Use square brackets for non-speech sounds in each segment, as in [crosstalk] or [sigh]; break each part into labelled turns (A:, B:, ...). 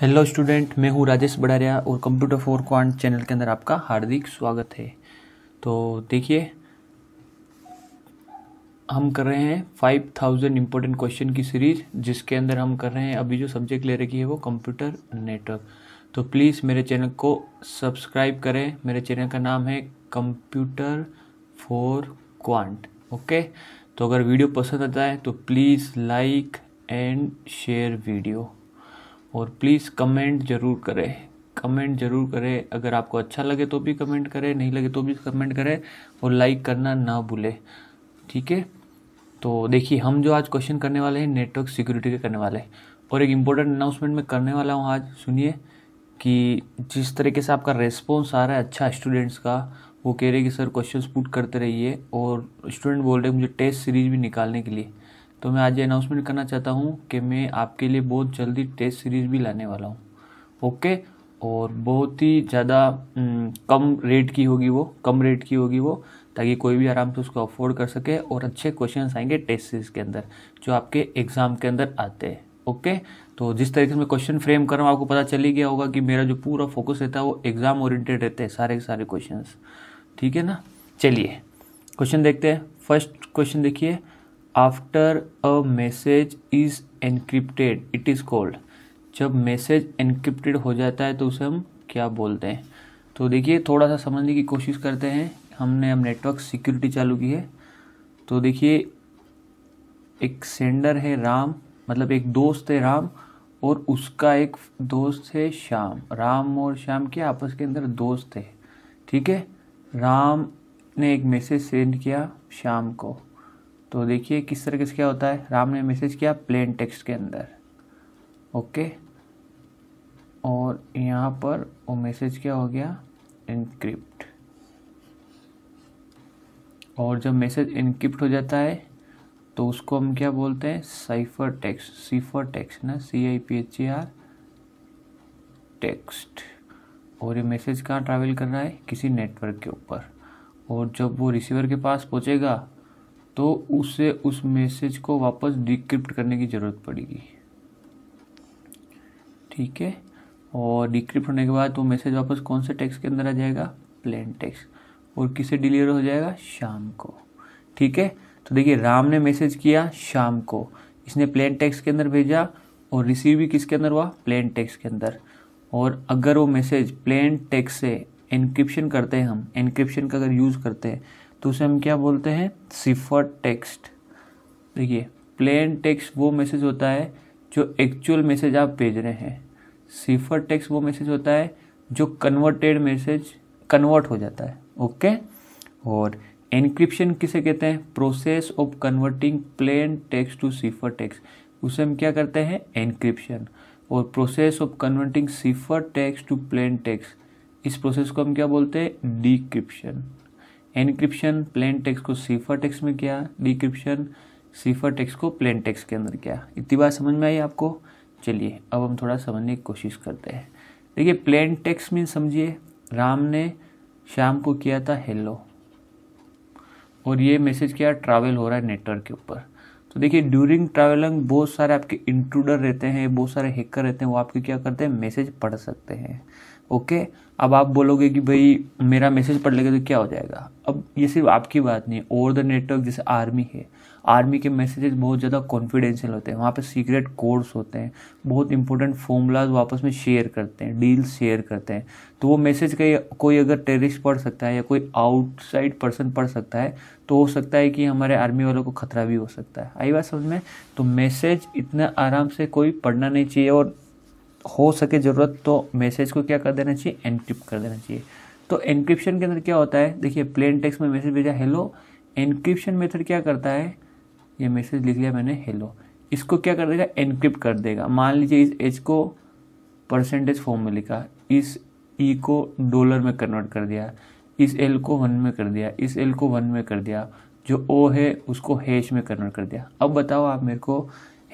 A: Hello student मैं हूँ राजेश बड़ारिया और कंप्यूटर फोर क्वांट चैनल के अंदर आपका हार्दिक स्वागत है तो देखिए हम कर रहे हैं फाइव थाउजेंड इम्पोर्टेंट क्वेश्चन की सीरीज जिसके अंदर हम कर रहे हैं अभी जो सब्जेक्ट ले रखी है वो कंप्यूटर नेटवर्क तो प्लीज़ मेरे चैनल को सब्सक्राइब करें मेरे चैनल का नाम है कंप्यूटर फोर क्वांट ओके तो अगर वीडियो पसंद आता है तो please like and share video और प्लीज़ कमेंट ज़रूर करें कमेंट ज़रूर करें अगर आपको अच्छा लगे तो भी कमेंट करें नहीं लगे तो भी कमेंट करें और लाइक करना ना भूलें ठीक है तो देखिए हम जो आज क्वेश्चन करने वाले हैं नेटवर्क सिक्योरिटी के करने वाले हैं और एक इम्पोर्टेंट अनाउंसमेंट मैं करने वाला हूँ आज सुनिए कि जिस तरीके से आपका रेस्पॉन्स आ रहा है अच्छा स्टूडेंट्स का वो कह रहे कि सर क्वेश्चन पुट करते रहिए और स्टूडेंट बोल रहे मुझे टेस्ट सीरीज भी निकालने के लिए तो मैं आज ये अनाउंसमेंट करना चाहता हूँ कि मैं आपके लिए बहुत जल्दी टेस्ट सीरीज़ भी लाने वाला हूँ ओके और बहुत ही ज़्यादा कम रेट की होगी वो कम रेट की होगी वो ताकि कोई भी आराम से उसको अफोर्ड कर सके और अच्छे क्वेश्चन आएंगे टेस्ट सीरीज के अंदर जो आपके एग्ज़ाम के अंदर आते हैं ओके तो जिस तरीके से मैं क्वेश्चन फ्रेम कर रहा हूँ आपको पता चल ही गया होगा कि मेरा जो पूरा फोकस रहता है वो एग्ज़ाम ओरिएंटेड रहते हैं सारे के सारे क्वेश्चन ठीक है ना चलिए क्वेश्चन देखते हैं फर्स्ट क्वेश्चन देखिए after a message is encrypted it is called जब मैसेज एनक्रिप्टेड हो जाता है तो उसे हम क्या बोलते हैं तो देखिए थोड़ा सा समझने की कोशिश करते हैं हमने अब नेटवर्क सिक्योरिटी चालू की है तो देखिए एक सेंडर है राम मतलब एक दोस्त है राम और उसका एक दोस्त है श्याम राम और श्याम के आपस के अंदर दोस्त है ठीक है राम ने एक मैसेज सेंड किया श्याम को तो देखिए किस तरीके से क्या होता है राम ने मैसेज किया प्लेन टेक्स्ट के अंदर ओके और यहाँ पर वो मैसेज क्या हो गया इनक्रिप्ट और जब मैसेज इनक्रिप्ट हो जाता है तो उसको हम क्या बोलते हैं साइफर टेक्स्ट सीफर टेक्स्ट ना C I P H E R text और ये मैसेज कहाँ ट्रैवल कर रहा है किसी नेटवर्क के ऊपर और जब वो रिसीवर के पास पहुँचेगा तो उसे उस मैसेज को वापस डिक्रिप्ट करने की ज़रूरत पड़ेगी ठीक है और डिक्रिप्ट होने के बाद वो मैसेज वापस कौन से टेक्स्ट के अंदर आ जाएगा प्लेन टेक्स्ट और किसे डिलीवर हो जाएगा शाम को ठीक है तो देखिए राम ने मैसेज किया शाम को इसने प्लेन टेक्स्ट के अंदर भेजा और रिसीव भी किसके अंदर हुआ प्लेन टेक्स्ट के अंदर और अगर वो मैसेज प्लेन टेक्स्ट से एनक्रिप्शन करते हैं हम इनक्रिप्शन का अगर यूज़ करते हैं तो उसे हम क्या बोलते हैं सिफर टेक्स्ट देखिए प्लेन टेक्स्ट वो मैसेज होता है जो एक्चुअल मैसेज आप भेज रहे हैं सिफर टेक्स्ट वो मैसेज होता है जो कन्वर्टेड मैसेज कन्वर्ट हो जाता है ओके और एनक्रिप्शन किसे कहते हैं process of converting plain text to cipher text उसे हम क्या करते हैं एनक्रिप्शन और process of converting cipher text to plain text इस प्रोसेस को हम क्या बोलते हैं डिक्रिप्शन एनक्रिप्शन प्लेन टेक्स को सीफर टेक्स में किया डिक्रिप्शन सीफर टेक्स को प्लेन टेक्स के अंदर किया इतनी बात समझ में आई आपको चलिए अब हम थोड़ा समझने की कोशिश करते हैं देखिए प्लेन टेक्स में समझिए राम ने शाम को किया था हेलो और ये मैसेज क्या ट्रैवल हो रहा है नेटवर्क के ऊपर तो देखिए ड्यूरिंग ट्रैवलिंग बहुत सारे आपके इंट्रूडर रहते हैं बहुत सारे हैकर रहते हैं वो आपके क्या करते हैं मैसेज पढ़ सकते हैं ओके अब आप बोलोगे कि भाई मेरा मैसेज पढ़ लेगा तो क्या हो जाएगा अब ये सिर्फ आपकी बात नहीं है ओवर द नेटवर्क जैसे आर्मी है आर्मी के मैसेजेस बहुत ज़्यादा कॉन्फिडेंशियल होते हैं वहाँ पे सीक्रेट कोड्स होते हैं बहुत इंपॉर्टेंट फॉर्मूलाज वापस में शेयर करते हैं डील्स शेयर करते हैं तो वो मैसेज का कोई अगर टेररिस्ट पढ़ सकता है या कोई आउटसाइड पर्सन पढ़ सकता है तो हो सकता है कि हमारे आर्मी वालों को खतरा भी हो सकता है आई बात समझ में तो मैसेज इतना आराम से कोई पढ़ना नहीं चाहिए और हो सके ज़रूरत तो मैसेज को क्या कर देना चाहिए एनक्रिप्ट कर देना चाहिए तो एनक्रिप्शन के अंदर क्या होता है देखिए प्लेन टेक्स्ट में मैसेज भेजा हेलो एनक्रिप्शन मेथड क्या करता है ये मैसेज लिख लिया मैंने हेलो इसको क्या कर देगा एनक्रिप्ट कर देगा मान लीजिए इस एच को परसेंटेज फॉर्म में लिखा इस ई e को डॉलर में कन्वर्ट कर दिया इस एल को वन में कर दिया इस एल को वन में कर दिया जो ओ है उसको हैश में कन्वर्ट कर दिया अब बताओ आप मेरे को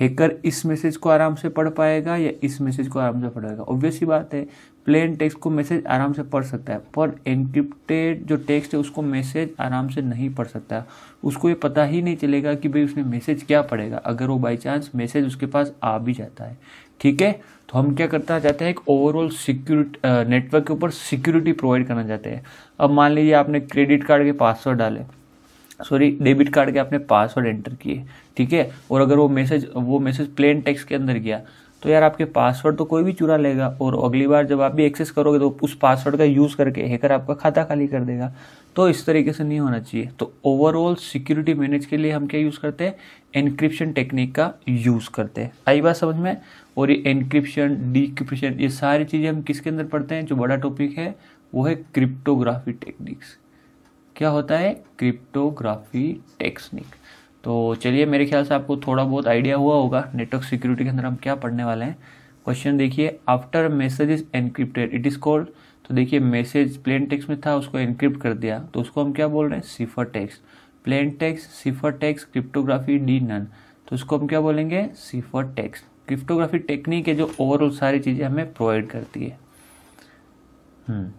A: हैकर इस मैसेज को आराम से पढ़ पाएगा या इस मैसेज को आराम से पढ़ पाएगा ऑब्वियस ही बात है प्लेन टेक्स्ट को मैसेज आराम से पढ़ सकता है पर एनक्रिप्टेड जो टेक्स्ट है उसको मैसेज आराम से नहीं पढ़ सकता उसको ये पता ही नहीं चलेगा कि भाई उसने मैसेज क्या पढ़ेगा अगर वो बाई चांस मैसेज उसके पास आ भी जाता है ठीक है तो हम क्या करता चाहते हैं एक ओवरऑल सिक्योरिटी नेटवर्क के ऊपर सिक्योरिटी प्रोवाइड करना चाहते हैं अब मान लीजिए आपने क्रेडिट कार्ड के पासवर्ड डाले सॉरी डेबिट कार्ड के आपने पासवर्ड एंटर किए ठीक है और अगर वो मैसेज वो मैसेज प्लेन टेक्स्ट के अंदर गया तो यार आपके पासवर्ड तो कोई भी चुरा लेगा और अगली बार जब आप भी एक्सेस करोगे तो उस पासवर्ड का यूज़ करके हैकर आपका खाता खाली कर देगा तो इस तरीके से नहीं होना चाहिए तो ओवरऑल सिक्योरिटी मैनेज के लिए हम क्या यूज़ करते हैं एनक्रिप्शन टेक्निक का यूज़ करते हैं आई बात समझ में और ये एनक्रिप्शन डीक्रिप्शन ये सारी चीज़ें हम किसके अंदर पढ़ते हैं जो बड़ा टॉपिक है वो है क्रिप्टोग्राफी टेक्निक्स क्या होता है क्रिप्टोग्राफी टेक्सनिक तो चलिए मेरे ख्याल से आपको थोड़ा बहुत आइडिया हुआ होगा नेटवर्क सिक्योरिटी के अंदर हम क्या पढ़ने वाले हैं क्वेश्चन देखिए after message is encrypted it is called तो देखिए मैसेज प्लेन टेक्स में था उसको एनक्रिप्ट कर दिया तो उसको हम क्या बोल रहे हैं cipher text plain text cipher text cryptography D none तो उसको हम क्या बोलेंगे सिफर टेक्स क्रिप्टोग्राफी टेक्निक है जो ओवरऑल सारी चीज़ें हमें प्रोवाइड करती है हम्म।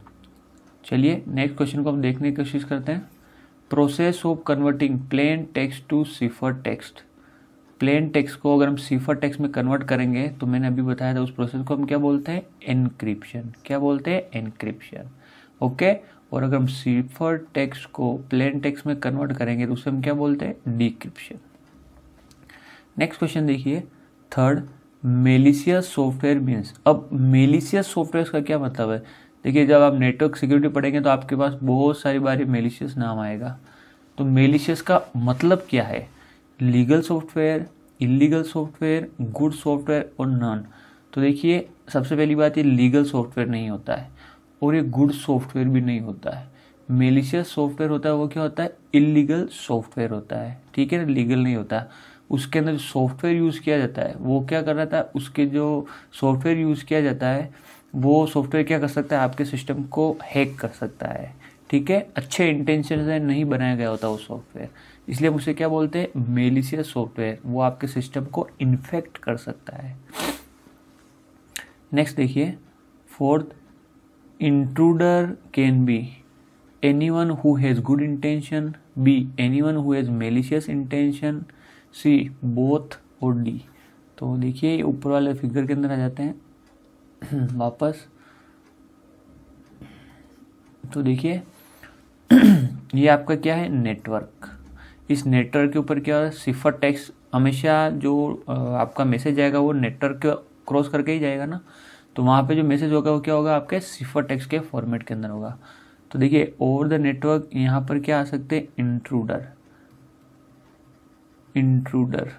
A: चलिए नेक्स्ट क्वेश्चन को हम देखने की कोशिश करते हैं process of converting plain text to cipher text plain text को अगर हम सिफर टेक्स्ट में कन्वर्ट करेंगे तो मैंने अभी बताया था उस प्रोसेस को हम क्या बोलते हैं एनक्रिप्शन क्या बोलते हैं एनक्रिप्शन ओके और अगर हम सिफर टेक्स्ट को प्लेन टेक्स्ट में कन्वर्ट करेंगे तो उसे हम क्या बोलते हैं डिक्रिप्शन नेक्स्ट क्वेश्चन देखिए थर्ड मेलिशियस सॉफ्टवेयर मीन्स अब मेलिशियस सॉफ्टवेयर का क्या मतलब है देखिए जब आप नेटवर्क सिक्योरिटी पढ़ेंगे तो आपके पास बहुत सारी बारी मेलिशियस नाम आएगा तो मेलिशियस का मतलब क्या है legal software illegal software good software और नॉन तो देखिए सबसे पहली बात ये लीगल सॉफ्टवेयर नहीं होता है और ये गुड सॉफ्टवेयर भी नहीं होता है मेलिशियस सॉफ्टवेयर होता है वो क्या होता है इलीगल सॉफ्टवेयर होता है ठीक है ना लीगल नहीं होता उसके अंदर सॉफ्टवेयर यूज़ किया जाता है वो क्या कर रहा था उसके जो सॉफ्टवेयर यूज़ किया जाता है वो सॉफ्टवेयर क्या कर सकता है आपके सिस्टम को हैक कर सकता है ठीक है अच्छे इंटेंशन से नहीं बनाया गया होता वो सॉफ्टवेयर इसलिए हम उसे क्या बोलते हैं मेलिशियस सॉफ्टवेयर वो आपके सिस्टम को इन्फेक्ट कर सकता है नेक्स्ट देखिए fourth intruder can be anyone who has good intention B anyone who's malicious intention C both और डी तो देखिए ऊपर वाले फिगर के अंदर आ जाते हैं [clears throat] वापस तो देखिए [clears throat] ये आपका क्या है नेटवर्क इस नेटवर्क के ऊपर क्या सिफर टैक्स हमेशा जो आपका मैसेज आएगा वो नेटवर्क क्रॉस करके ही जाएगा ना तो वहाँ पे जो मैसेज होगा वो क्या होगा आपके सिफर टैक्स के फॉर्मेट के अंदर होगा तो देखिए ओवर द नेटवर्क यहाँ पर क्या आ सकते हैं इंट्रूडर इंट्रूडर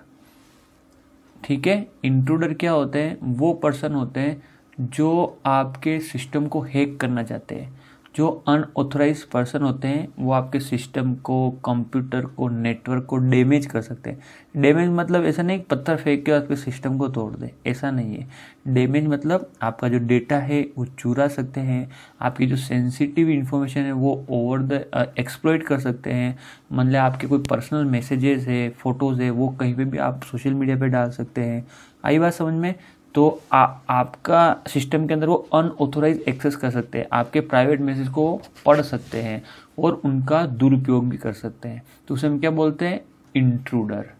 A: ठीक है इंट्रूडर क्या होते हैं वो पर्सन होते हैं जो आपके सिस्टम को हैक करना चाहते हैं जो अनऑथोराइज पर्सन होते हैं वो आपके सिस्टम को कंप्यूटर को नेटवर्क को डैमेज कर सकते हैं डैमेज मतलब ऐसा नहीं पत्थर फेंक के आपके सिस्टम को तोड़ दे ऐसा नहीं है डैमेज मतलब आपका जो डेटा है वो चुरा सकते हैं आपकी जो सेंसिटिव इन्फॉर्मेशन है वो ओवर द एक्सप्लोइट कर सकते हैं मतलब आपके कोई पर्सनल मैसेजेस है फ़ोटोज़ है वो कहीं पर भी आप सोशल मीडिया पर डाल सकते हैं आई बात समझ में तो आ, आपका सिस्टम के अंदर वो अनऑथोराइज एक्सेस कर सकते हैं आपके प्राइवेट मैसेज को पढ़ सकते हैं और उनका दुरुपयोग भी कर सकते हैं तो उसे हम क्या बोलते हैं इंट्रूडर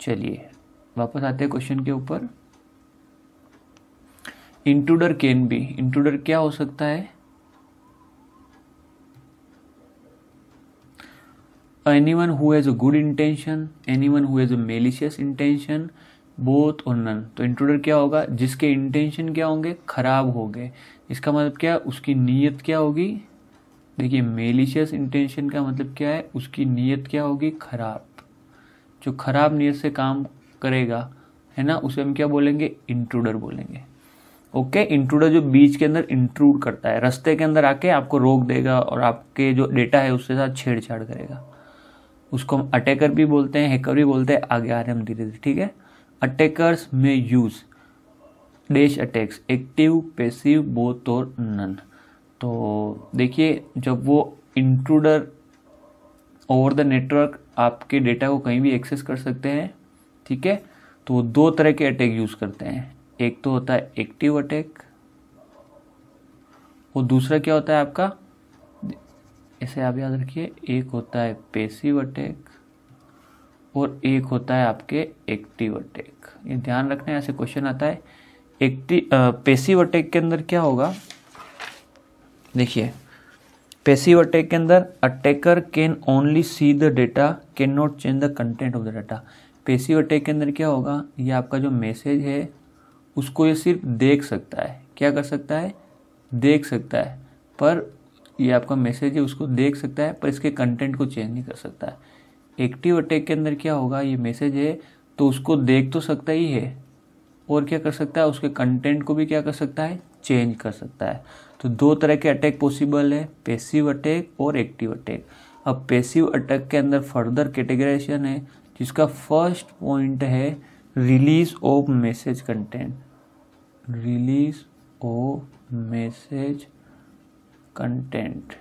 A: चलिए वापस आते हैं क्वेश्चन के ऊपर इंट्रूडर कैन बी इंट्रूडर क्या हो सकता है anyone who's a good intention anyone who's a malicious intention both और नन तो इंट्रूडर क्या होगा जिसके इंटेंशन क्या होंगे खराब हो गए इसका मतलब क्या उसकी नीयत क्या होगी देखिए मेलिशियस इंटेंशन का मतलब क्या है उसकी नीयत क्या होगी खराब जो खराब नीयत से काम करेगा है ना उसे हम क्या बोलेंगे इंट्रूडर बोलेंगे ओके इंट्रूडर जो बीच के अंदर इंट्रूड करता है रास्ते के अंदर आके आपको रोक देगा और आपके जो डेटा है उसके साथ छेड़छाड़ करेगा उसको हम अटैकर भी बोलते हैं हैकर भी बोलते हैं आगे आ रहे हम धीरे धीरे ठीक है अटैकर्स में use dash attacks active passive both और नन तो देखिए जब वो इंट्रूडर ओवर द नेटवर्क आपके डेटा को कहीं भी एक्सेस कर सकते हैं ठीक है तो वो दो तरह के अटैक यूज़ करते हैं एक तो होता है एक्टिव अटैक और दूसरा क्या होता है आपका इसे आप याद रखिए एक होता है पेसिव अटैक और एक होता है आपके एक्टिव अटैक ये ध्यान रखना ऐसे क्वेश्चन आता है एक्टिव पेसिव अटैक के अंदर क्या होगा देखिए पेसिव अटैक के अंदर attacker can only see the data can not change the content of the data passive attack के अंदर क्या होगा ये आपका जो मैसेज है उसको ये सिर्फ देख सकता है क्या कर सकता है देख सकता है पर ये आपका मैसेज है उसको देख सकता है पर इसके कंटेंट को चेंज नहीं कर सकता है एक्टिव अटैक के अंदर क्या होगा ये मैसेज है तो उसको देख तो सकता ही है और क्या कर सकता है उसके कंटेंट को भी क्या कर सकता है चेंज कर सकता है तो दो तरह के अटैक पॉसिबल है पेसिव अटैक और एक्टिव अटैक अब पेसिव अटैक के अंदर फर्दर कैटेगराइजेशन है जिसका फर्स्ट पॉइंट है release of message content release of message content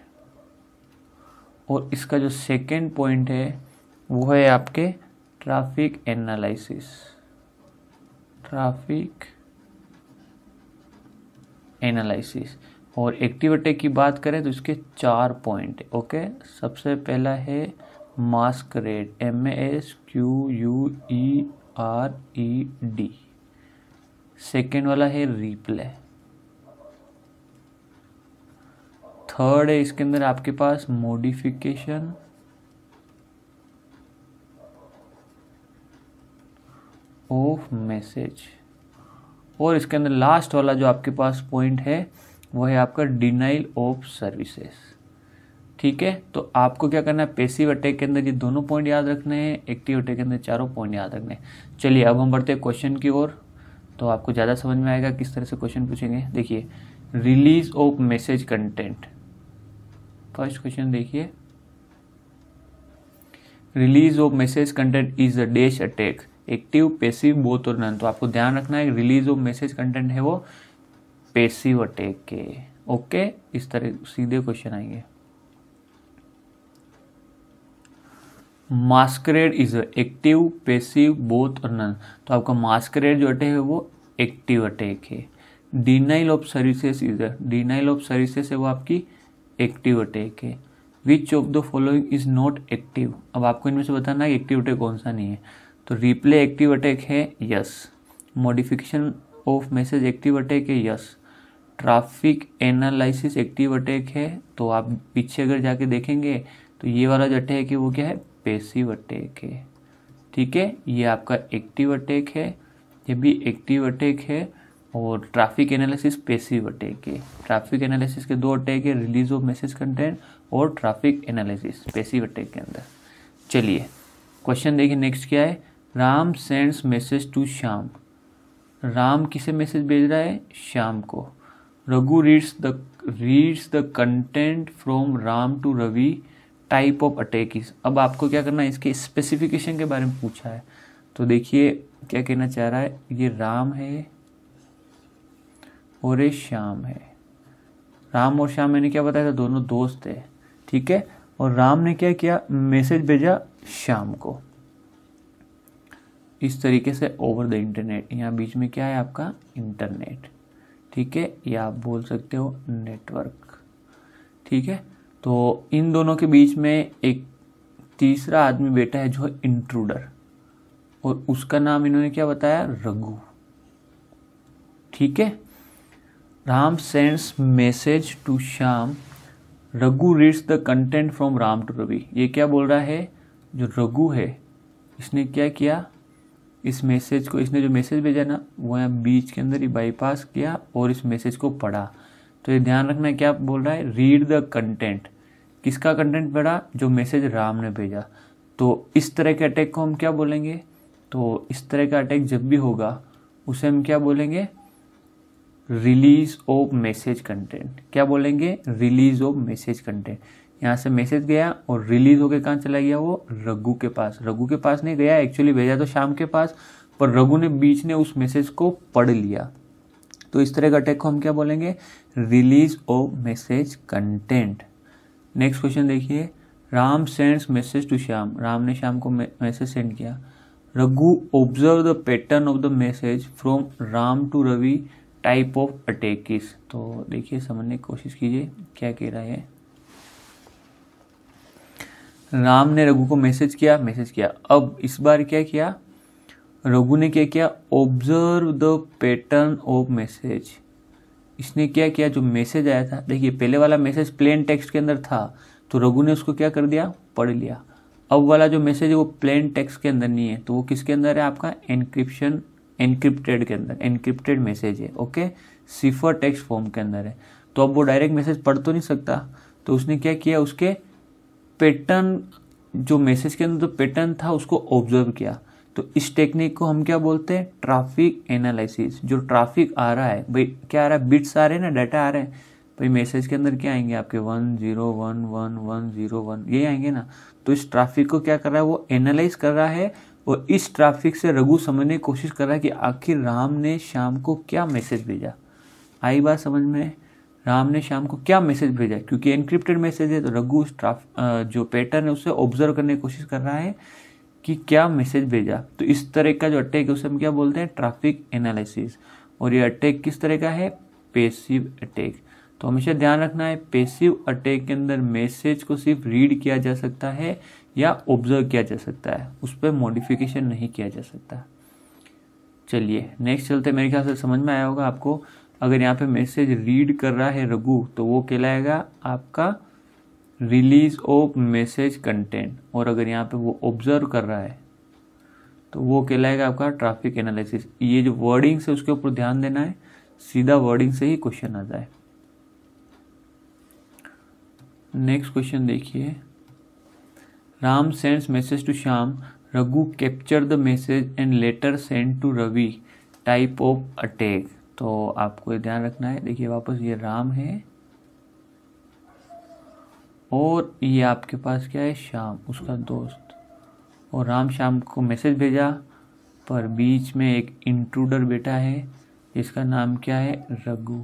A: और इसका जो सेकेंड पॉइंट है वो है आपके ट्रैफिक एनालिसिस ट्रैफिक एनालिसिस और एक्टिविटी की बात करें तो इसके चार पॉइंट ओके सबसे पहला है masquerade M S Q U E R E D second वाला है रिप्ले थर्ड है इसके अंदर आपके पास मोडिफिकेशन ऑफ मैसेज और इसके अंदर लास्ट वाला जो आपके पास पॉइंट है वो है आपका डिनाइल ऑफ सर्विसेज ठीक है तो आपको क्या करना है पेसिव अटैक के अंदर ये दोनों पॉइंट याद रखने हैं एक्टिव अटैक के अंदर चारों पॉइंट याद रखने हैं चलिए अब हम बढ़ते हैं क्वेश्चन की ओर तो आपको ज़्यादा समझ में आएगा किस तरह से क्वेश्चन पूछेंगे देखिए release of message content first question देखिए release of message content is a dash attack active passive both और नन तो आपको ध्यान रखना है रिलीज ऑफ मैसेज कंटेंट है वो पेसिव अटैक के ओके इस तरह सीधे क्वेश्चन आएंगे masquerade is active passive both और नन तो आपका मास्करेड जो अटैक है वो एक्टिव अटैक है denial of services is denial of services है वो आपकी एक्टिव अटैक है which of the following is not active अब आपको इनमें से बताना है एक्टिव अटैक कौन सा नहीं है तो रिप्ले एक्टिव अटैक है yes modification of message active attack है yes traffic analysis active attack है तो आप पीछे अगर जाके देखेंगे तो ये वाला जो अटैक है वो क्या है पेसिव अटैक है ठीक है ये आपका एक्टिव अटैक है ये भी एक्टिव अटैक है और ट्रैफिक एनालिसिस पेसिव अटैक है ट्रैफिक एनालिसिस के दो अटैक है रिलीज ऑफ मैसेज कंटेंट और ट्रैफिक एनालिसिस पेसिव अटैक के अंदर चलिए क्वेश्चन देखिए नेक्स्ट क्या है Ram sends message to Shyam Ram किसे मैसेज भेज रहा है श्याम को Raghu reads the reads the content from Ram to Ravi type of attack is अब आपको क्या करना है इसके स्पेसिफिकेशन के बारे में पूछा है तो देखिए क्या कहना चाह रहा है ये राम है और ये श्याम है राम और श्याम मैंने क्या बताया था दोनों दोस्त है ठीक है और राम ने क्या किया मैसेज भेजा श्याम को इस तरीके से ओवर द इंटरनेट यहाँ बीच में क्या है आपका इंटरनेट ठीक है या आप बोल सकते हो नेटवर्क ठीक है तो इन दोनों के बीच में एक तीसरा आदमी बेटा है जो है इंट्रूडर और उसका नाम इन्होंने क्या बताया रघु ठीक है Ram sends message to Shyam Raghu reads the content from Ram to Ravi ये क्या बोल रहा है जो रघु है इसने क्या किया इस मैसेज को इसने जो मैसेज भेजा ना वो यहाँ बीच के अंदर ही बाईपास किया और इस मैसेज को पढ़ा तो ये ध्यान रखना क्या बोल रहा है रीड द कंटेंट किसका कंटेंट पढ़ा जो मैसेज राम ने भेजा तो इस तरह के अटैक को हम क्या बोलेंगे तो इस तरह का अटैक जब भी होगा उसे हम क्या बोलेंगे रिलीज ऑफ मैसेज कंटेंट क्या बोलेंगे रिलीज ऑफ मैसेज कंटेंट यहाँ से मैसेज गया और रिलीज होके कहाँ चला गया वो रघु के पास रघु के पास नहीं गया एक्चुअली भेजा तो शाम के पास पर रघु ने बीच ने उस मैसेज को पढ़ लिया तो इस तरह का अटैक को हम क्या बोलेंगे release of message content next question देखिए Ram sends message to Shyam Ram ने श्याम को मैसेज सेंड किया Raghu observe the pattern of the message from Ram to Ravi type of attack is तो देखिए समझने की कोशिश कीजिए क्या कह रहा है राम ने रघु को मैसेज किया मैसेज किया अब इस बार क्या किया रघु ने क्या किया observe the pattern of message इसने क्या किया जो मैसेज आया था देखिए पहले वाला मैसेज प्लेन टेक्स्ट के अंदर था तो रघु ने उसको क्या कर दिया पढ़ लिया अब वाला जो मैसेज है वो प्लेन टेक्स्ट के अंदर नहीं है तो वो किसके अंदर है आपका एनक्रिप्शन एनक्रिप्टेड के अंदर एनक्रिप्टेड मैसेज है ओके सिफर टेक्स्ट फॉर्म के अंदर है तो अब वो डायरेक्ट मैसेज पढ़ तो नहीं सकता तो उसने क्या किया उसके पैटर्न जो मैसेज के अंदर जो पैटर्न था उसको ऑब्जर्व किया तो इस टेक्निक को हम क्या बोलते हैं ट्रैफिक एनालिसिस जो ट्रैफिक आ रहा है भाई क्या आ रहा है बिट्स आ रहे हैं ना डाटा आ रहे हैं भाई मैसेज के अंदर क्या आएंगे आपके one zero one one one zero one ये आएंगे ना तो इस ट्रैफिक को क्या कर रहा है वो एनालाइज कर रहा है और इस ट्रैफिक से रघु समझने की कोशिश कर रहा है कि आखिर राम ने शाम को क्या मैसेज भेजा आई बात समझ में राम ने शाम को क्या मैसेज भेजा है क्योंकि एनक्रिप्टेड मैसेज है तो रघु उस जो पैटर्न है उसे ऑब्जर्व करने की कोशिश कर रहा है कि क्या मैसेज भेजा तो इस तरह का जो अटैक है उसे हम क्या बोलते हैं ट्रैफिक एनालिसिस और ये अटैक किस तरह का है पेसिव अटैक तो हमेशा ध्यान रखना है पेसिव अटैक के अंदर मैसेज को सिर्फ रीड किया जा सकता है या ऑब्जर्व किया जा सकता है उस पर मॉडिफिकेशन नहीं किया जा सकता चलिए नेक्स्ट चलते मेरे ख्याल से समझ में आया होगा आपको अगर यहाँ पे मैसेज रीड कर रहा है रघु तो वो कहलाएगा आपका रिलीज ऑफ मैसेज कंटेंट और अगर यहाँ पे वो ऑब्जर्व कर रहा है तो वो कहलाएगा आपका ट्रैफिक एनालिसिस ये जो वर्डिंग्स है उसके ऊपर ध्यान देना है सीधा वर्डिंग से ही क्वेश्चन आ जाए नेक्स्ट क्वेश्चन देखिए Ram sends message to Shyam Raghu capture the message and later send to Ravi type of attack तो आपको ये ध्यान रखना है देखिए वापस ये राम है और ये आपके पास क्या है शाम उसका दोस्त और राम शाम को मैसेज भेजा पर बीच में एक इंट्रूडर बेटा है इसका नाम क्या है रघु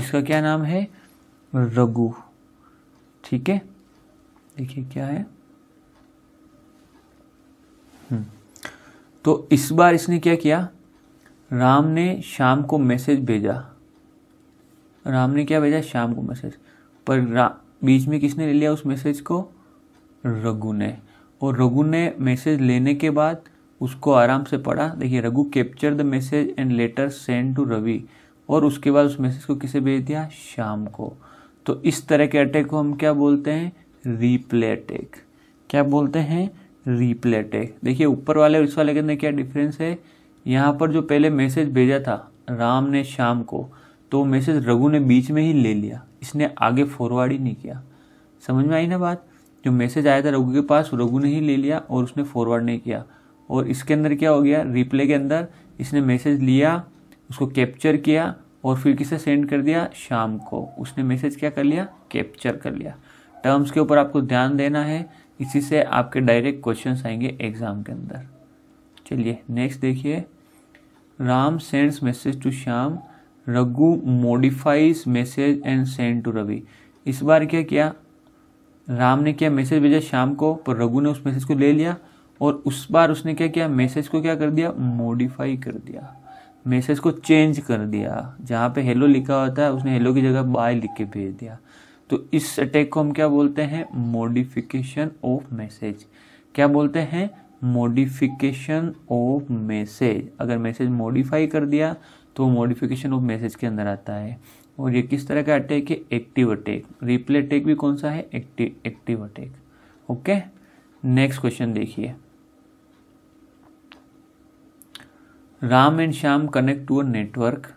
A: इसका क्या नाम है रघु ठीक है देखिए क्या है हम्म तो इस बार इसने क्या किया राम ने शाम को मैसेज भेजा राम ने क्या भेजा शाम को मैसेज पर बीच में किसने ले लिया उस मैसेज को रघु ने और रघु ने मैसेज लेने के बाद उसको आराम से पढ़ा देखिए Raghu capture the message and later send to Ravi और उसके बाद उस मैसेज को किसे भेज दिया शाम को तो इस तरह के अटैक को हम क्या बोलते हैं रीप्ले अटैक क्या बोलते हैं रिप्लेटे देखिए ऊपर वाले और इस वाले के अंदर क्या डिफरेंस है यहाँ पर जो पहले मैसेज भेजा था राम ने शाम को तो मैसेज रघु ने बीच में ही ले लिया इसने आगे फॉरवर्ड ही नहीं किया समझ में आई ना बात जो मैसेज आया था रघु के पास रघु ने ही ले लिया और उसने फॉरवर्ड नहीं किया और इसके अंदर क्या हो गया रिप्ले के अंदर इसने मैसेज लिया उसको कैप्चर किया और फिर किसे सेंड कर दिया शाम को उसने मैसेज क्या कर लिया कैप्चर कर लिया टर्म्स के ऊपर आपको ध्यान देना है इसी से आपके डायरेक्ट क्वेश्चन आएंगे एग्जाम के अंदर चलिए नेक्स्ट देखिए Ram sends message to Shyam Raghu modifies message and send to Ravi इस बार क्या किया राम ने क्या मैसेज भेजा शाम को पर रघु ने उस मैसेज को ले लिया और उस बार उसने क्या किया मैसेज को क्या कर दिया मॉडिफाई कर दिया मैसेज को चेंज कर दिया जहाँ पे हेलो लिखा होता है उसने हेलो की जगह बाय लिख के भेज दिया तो इस अटैक को हम क्या बोलते हैं मोडिफिकेशन ऑफ मैसेज क्या बोलते हैं मोडिफिकेशन ऑफ मैसेज अगर मैसेज मॉडिफाई कर दिया तो मॉडिफिकेशन ऑफ मैसेज के अंदर आता है और ये किस तरह का अटैक है एक्टिव अटैक रिप्ले अटैक भी कौन सा है active active attack okay next question देखिए Ram and Shyam connect to a network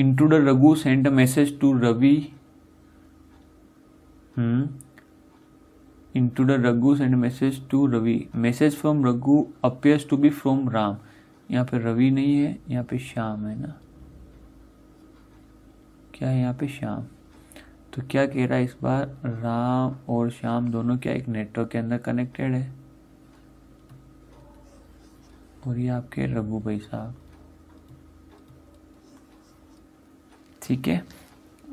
A: intruder Raghu send a message to Ravi intruder Raghu send message to Ravi message from Raghu appears to be from Ram यहाँ पे रवि नहीं है यहाँ पे श्याम है ना क्या है यहाँ पे श्याम तो क्या कह रहा है इस बार राम और श्याम दोनों क्या एक नेटवर्क के अंदर कनेक्टेड है और ये आपके रघु भाई साहब ठीक है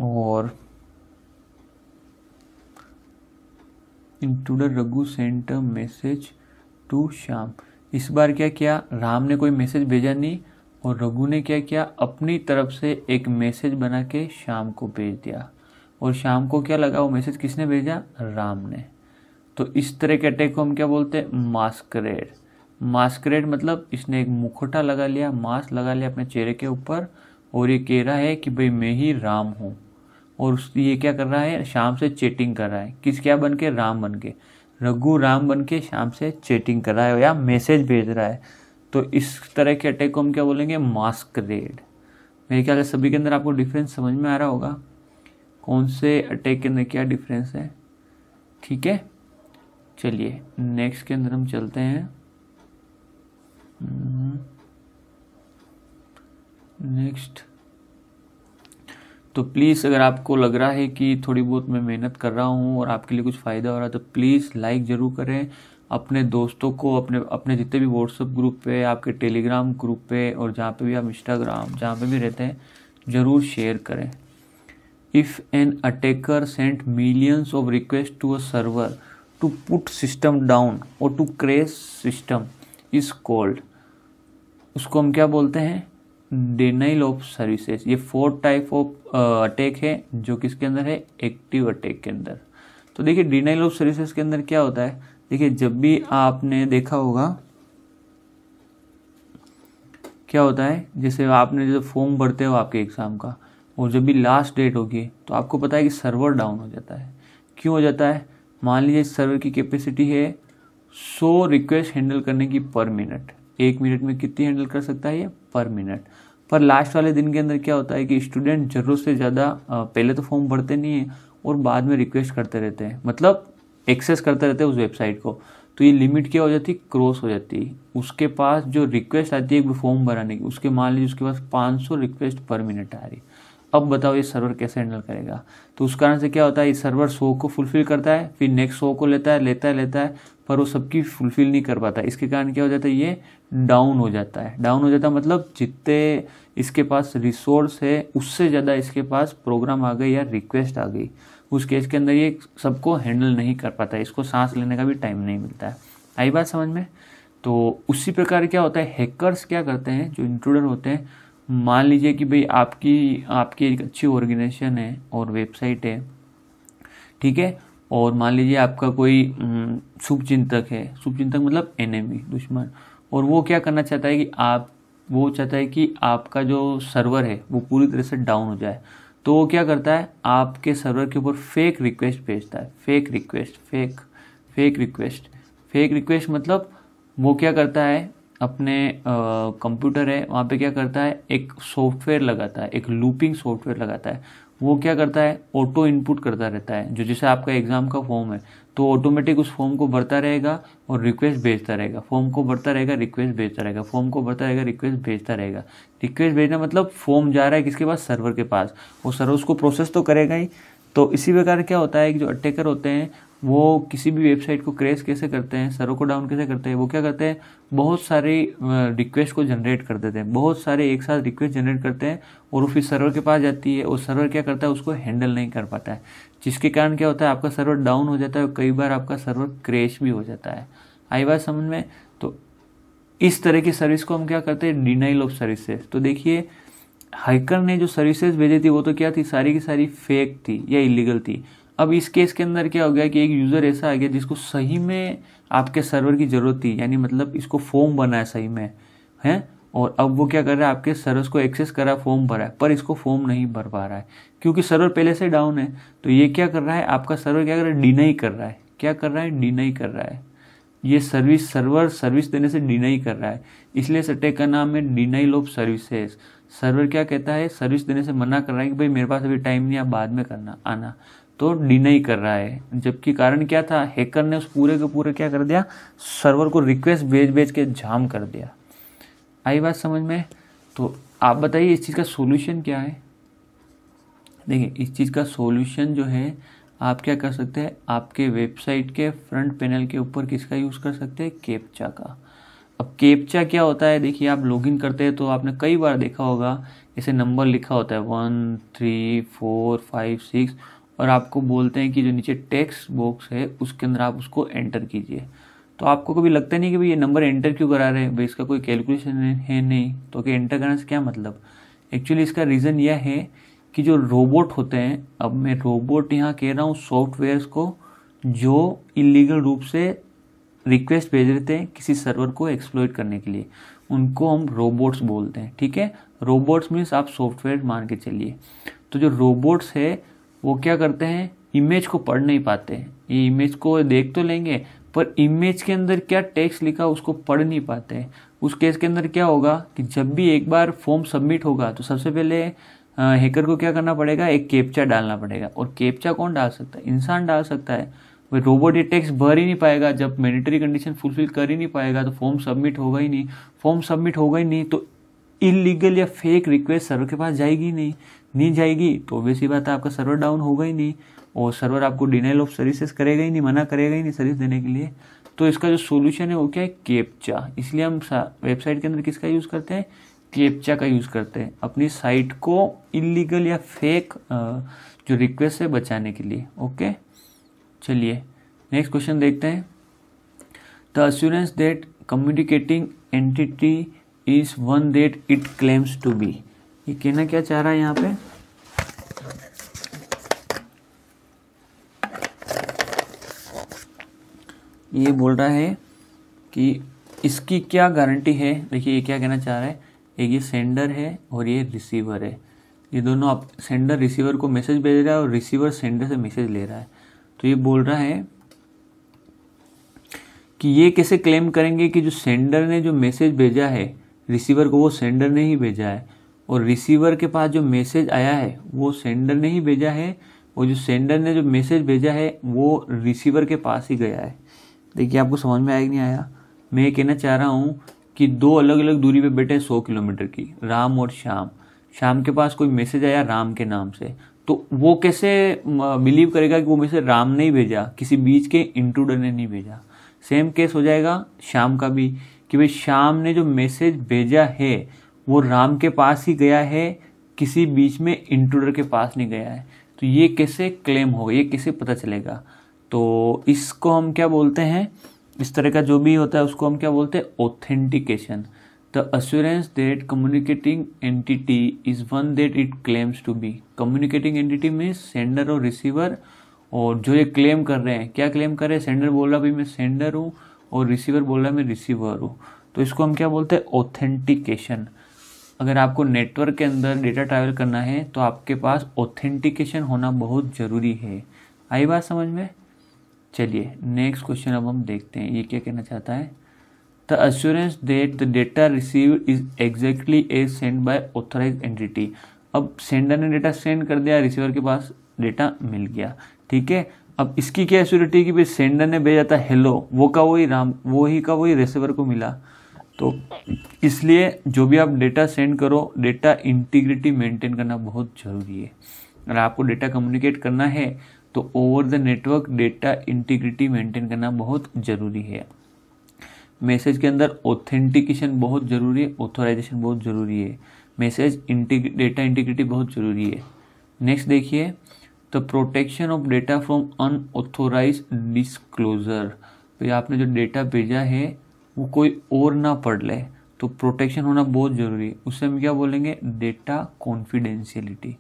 A: और intruder Raghu sent message to Shyam इस बार क्या किया राम ने कोई मैसेज भेजा नहीं और रघु ने क्या किया अपनी तरफ से एक मैसेज बना के शाम को भेज दिया और शाम को क्या लगा वो मैसेज किसने भेजा राम ने तो इस तरह के अटैक को हम क्या बोलते हैं मास्करेड मास्करेड मतलब इसने एक मुखोटा लगा लिया मास्क लगा लिया अपने चेहरे के ऊपर और ये कह रहा है कि भाई मैं ही राम हूँ और उस ये क्या कर रहा है शाम से चेटिंग कर रहा है किस क्या बन के राम बन के रघु राम बन के शाम से चेटिंग कर रहा है या मैसेज भेज रहा है तो इस तरह के अटैक को हम क्या बोलेंगे मास्क रेड मेरे ख्याल से सभी के अंदर आपको डिफरेंस समझ में आ रहा होगा कौन से अटैक के अंदर क्या डिफरेंस है ठीक है चलिए नेक्स्ट के अंदर हम चलते हैं hmm। नेक्स्ट तो प्लीज़ अगर आपको लग रहा है कि थोड़ी बहुत मैं मेहनत कर रहा हूँ और आपके लिए कुछ फ़ायदा हो रहा है तो प्लीज़ लाइक ज़रूर करें अपने दोस्तों को अपने अपने जितने भी व्हाट्सअप ग्रुप पे आपके टेलीग्राम ग्रुप पे और जहाँ पे भी आप इंस्टाग्राम जहाँ पे भी रहते हैं ज़रूर शेयर करें if an attacker sent millions of request to a server to put system down और to crash system is called उसको हम क्या बोलते हैं डिनाइल ऑफ सर्विसेज ये फोर्थ टाइप ऑफ अटैक है जो किसके अंदर है एक्टिव अटैक के अंदर तो देखिए डिनाइल ऑफ सर्विसेज के अंदर क्या होता है देखिए जब भी आपने देखा होगा क्या होता है जैसे आपने जो फॉर्म भरते हो आपके एग्ज़ाम का और जब भी लास्ट डेट होगी तो आपको पता है कि सर्वर डाउन हो जाता है क्यों हो जाता है मान लीजिए सर्वर की कैपेसिटी है सौ रिक्वेस्ट हैंडल करने की पर मिनट एक मिनट में कितनी हैंडल कर सकता है ये पर मिनट पर लास्ट वाले दिन के अंदर क्या होता है कि स्टूडेंट ज़रूरत से ज़्यादा पहले तो फॉर्म भरते नहीं हैं और बाद में रिक्वेस्ट करते रहते हैं मतलब एक्सेस करते रहते हैं उस वेबसाइट को तो ये लिमिट क्या हो जाती है क्रॉस हो जाती है उसके पास जो रिक्वेस्ट आती है फॉर्म भराने की उसके मान लीजिए उसके पास पाँच रिक्वेस्ट पर मिनट आ रही है अब बताओ ये सर्वर कैसे हैंडल करेगा तो उस कारण से क्या होता है ये सर्वर शो को फुलफिल करता है फिर नेक्स्ट शो को लेता है लेता है लेता है पर वो सबकी फुलफिल नहीं कर पाता इसके कारण क्या हो जाता है ये डाउन हो जाता है डाउन हो जाता है मतलब जितने इसके पास रिसोर्स है उससे ज़्यादा इसके पास प्रोग्राम आ गई या रिक्वेस्ट आ गई उस केस के अंदर ये सबको हैंडल नहीं कर पाता इसको सांस लेने का भी टाइम नहीं मिलता है आई बात समझ में तो उसी प्रकार क्या होता है हैकर्स क्या करते हैं जो इंट्रूडर होते हैं मान लीजिए कि भाई आपकी आपकी एक अच्छी ऑर्गेनाइजेशन है और वेबसाइट है ठीक है और मान लीजिए आपका कोई शुभ चिंतक है शुभ चिंतक मतलब एनेमी दुश्मन और वो क्या करना चाहता है कि आप वो चाहता है कि आपका जो सर्वर है वो पूरी तरह से डाउन हो जाए तो वो क्या करता है आपके सर्वर के ऊपर फेक रिक्वेस्ट भेजता है fake request fake fake request fake request मतलब वो क्या करता है अपने कंप्यूटर है वहाँ पे क्या करता है एक सॉफ्टवेयर लगाता है एक लूपिंग सॉफ्टवेयर लगाता है वो क्या करता है ऑटो इनपुट करता रहता है जो जैसे आपका एग्जाम का फॉर्म है तो ऑटोमेटिक उस फॉर्म को भरता रहेगा और रिक्वेस्ट भेजता रहेगा फॉर्म को भरता रहेगा रिक्वेस्ट भेजता रहेगा फॉर्म को भरता रहेगा रिक्वेस्ट भेजता रहेगा रिक्वेस्ट भेजना मतलब फॉर्म जा रहा है किसके पास सर्वर के पास वो सर्वर उसको प्रोसेस तो करेगा ही तो इसी प्रकार क्या होता है कि जो अटैकर होते हैं वो किसी भी वेबसाइट को क्रेश कैसे करते हैं सरों को डाउन कैसे करते हैं वो क्या करते हैं बहुत सारे रिक्वेस्ट को जनरेट कर देते हैं बहुत सारे एक साथ रिक्वेस्ट जनरेट करते हैं और वो फिर सर्वर के पास जाती है और सर्वर क्या करता है उसको हैंडल नहीं कर पाता है जिसके कारण क्या होता है आपका सर्वर डाउन हो जाता है और कई बार आपका सर्वर क्रेश भी हो जाता है आई बात समझ में तो इस तरह की सर्विस को हम क्या करते हैं डिनाइल ऑफ सर्विसेज तो देखिए हाइकर ने जो सर्विसेज भेजी थी वो तो क्या थी सारी की सारी फेक थी या इलीगल थी अब इस केस के अंदर क्या हो गया कि एक यूज़र ऐसा आ गया जिसको सही में आपके सर्वर की ज़रूरत थी यानी मतलब इसको फॉर्म बना है सही में है और अब वो क्या कर रहा है आपके सर्वर को एक्सेस कर रहा है फॉर्म भरा है पर इसको फॉर्म नहीं भर पा रहा है क्योंकि सर्वर पहले से डाउन है तो ये क्या कर रहा है आपका सर्वर क्या कर रहा है डिनाई कर रहा है क्या कर रहा है डिनाई कर रहा है ये सर्विस सर्वर सर्विस देने से डिनाई कर रहा है इसलिए सटे का नाम है डिनाइल ऑफ सर्विसेज सर्वर क्या कहता है सर्विस देने से मना कर रहा है कि भाई मेरे पास अभी टाइम नहीं आप बाद में करना आना तो डिनाई कर रहा है जबकि कारण क्या था हैकर ने उस पूरे के पूरे क्या कर दिया सर्वर को रिक्वेस्ट भेज भेज के जाम कर दिया आई बात समझ में तो आप बताइए इस चीज़ का सोल्यूशन क्या है देखिए इस चीज़ का सोल्यूशन जो है आप क्या कर सकते हैं आपके वेबसाइट के फ्रंट पैनल के ऊपर किसका यूज़ कर सकते हैं केपचा का अब केपचा क्या होता है देखिए आप लॉगिन करते हैं तो आपने कई बार देखा होगा ऐसे नंबर लिखा होता है one three four five six और आपको बोलते हैं कि जो नीचे टेक्स्ट बॉक्स है उसके अंदर आप उसको एंटर कीजिए तो आपको कभी लगता नहीं कि भाई ये नंबर एंटर क्यों करा रहे हैं भाई इसका कोई कैलकुलेशन है नहीं तो कि एंटर करने से क्या मतलब एक्चुअली इसका रीज़न यह है कि जो रोबोट होते हैं अब मैं रोबोट यहाँ कह रहा हूँ सॉफ्टवेयर्स को जो इलीगल रूप से रिक्वेस्ट भेज रहे थे किसी सर्वर को एक्सप्लोइट करने के लिए उनको हम रोबोट्स बोलते हैं ठीक है रोबोट्स मीन्स आप सॉफ्टवेयर मान के चलिए तो जो रोबोट्स है वो क्या करते हैं इमेज को पढ़ नहीं पाते ये इमेज को देख तो लेंगे पर इमेज के अंदर क्या टेक्स्ट लिखा उसको पढ़ नहीं पाते उस केस के अंदर क्या होगा कि जब भी एक बार फॉर्म सबमिट होगा तो सबसे पहले हैकर को क्या करना पड़ेगा एक कैप्चा डालना पड़ेगा और कैप्चा कौन डाल सकता है इंसान डाल सकता है वह रोबोट ये टैक्स भर ही नहीं पाएगा जब मैंडेटरी कंडीशन फुलफिल कर ही नहीं पाएगा तो फॉर्म सबमिट होगा ही नहीं फॉर्म सबमिट होगा ही नहीं तो इलीगल या फेक रिक्वेस्ट सर्वर के पास जाएगी नहीं नहीं जाएगी तो ऑब्वियस ही बात है आपका सर्वर डाउन होगा ही नहीं और सर्वर आपको डिनाइल ऑफ सर्विसेज करेगा ही नहीं मना करेगा ही नहीं सर्विस देने के लिए तो इसका जो सोल्यूशन है वो क्या है केपचा इसलिए हम वेबसाइट के अंदर किसका यूज़ करते हैं केपचा का यूज़ करते हैं अपनी साइट को इलीगल या फेक जो रिक्वेस्ट है बचाने के लिए ओके चलिए नेक्स्ट क्वेश्चन देखते हैं the assurance that communicating entity is one that it claims to be ये कहना क्या चाह रहा है यहाँ पे ये बोल रहा है कि इसकी क्या गारंटी है देखिए ये क्या कहना चाह रहा है एक ये सेंडर है और ये रिसीवर है ये दोनों आप सेंडर रिसीवर को मैसेज भेज रहा है और रिसीवर सेंडर से मैसेज ले रहा है तो ये बोल रहा है कि ये कैसे क्लेम करेंगे कि जो सेंडर ने जो मैसेज भेजा है रिसीवर को वो सेंडर ने ही भेजा है और रिसीवर के पास जो मैसेज आया है वो सेंडर ने ही भेजा है और जो सेंडर ने जो मैसेज भेजा है वो रिसीवर के पास ही गया है देखिए आपको समझ में आया नहीं आया मैं ये कहना चाह रहा हूँ कि दो अलग अलग दूरी पे बैठे हैं सौ किलोमीटर की राम और श्याम श्याम के पास कोई मैसेज आया राम के नाम से तो वो कैसे बिलीव करेगा कि वो मैसेज राम ने ही भेजा किसी बीच के इंट्रूडर ने नहीं भेजा सेम केस हो जाएगा श्याम का भी कि भाई श्याम ने जो मैसेज भेजा है वो राम के पास ही गया है किसी बीच में इंट्रूडर के पास नहीं गया है तो ये कैसे क्लेम होगा ये कैसे पता चलेगा तो इसको हम क्या बोलते हैं इस तरह का जो भी होता है उसको हम क्या बोलते हैं authentication the assurance that communicating entity is one that it claims to be communicating entity means sender और रिसीवर और जो ये क्लेम कर रहे हैं क्या क्लेम कर रहे हैं सेंडर बोल रहा भाई मैं सेंडर हूँ और रिसीवर बोल रहा मैं रिसीवर हूँ तो इसको हम क्या बोलते हैं ऑथेंटिकेशन अगर आपको नेटवर्क के अंदर डेटा ट्रैवल करना है तो आपके पास ऑथेंटिकेशन होना बहुत ज़रूरी है आई बात समझ में चलिए नेक्स्ट क्वेश्चन अब हम देखते हैं ये क्या कहना चाहता है the assurance that the data receive is exactly as send by authorize entity अब सेंडर ने डेटा सेंड कर दिया रिसीवर के पास डेटा मिल गया ठीक है अब इसकी क्या एश्योरिटी कि भाई सेंडर ने भेजा था हेलो वो का वही राम वो ही का वही रिसीवर को मिला तो इसलिए जो भी आप डेटा सेंड करो डेटा इंटीग्रिटी मेंटेन करना बहुत ज़रूरी है अगर आपको डेटा कम्युनिकेट करना है तो over the network data integrity maintain करना बहुत ज़रूरी है मैसेज के अंदर ऑथेंटिकेशन बहुत ज़रूरी है ऑथोराइजेशन बहुत ज़रूरी है मैसेज डेटा इंटीग्रिटी बहुत ज़रूरी है नेक्स्ट देखिए तो protection of data from unauthorize disclosure तो ये आपने जो डेटा भेजा है वो कोई और ना पढ़ ले तो प्रोटेक्शन होना बहुत ज़रूरी है उससे हम क्या बोलेंगे डेटा कॉन्फिडेंशियलिटी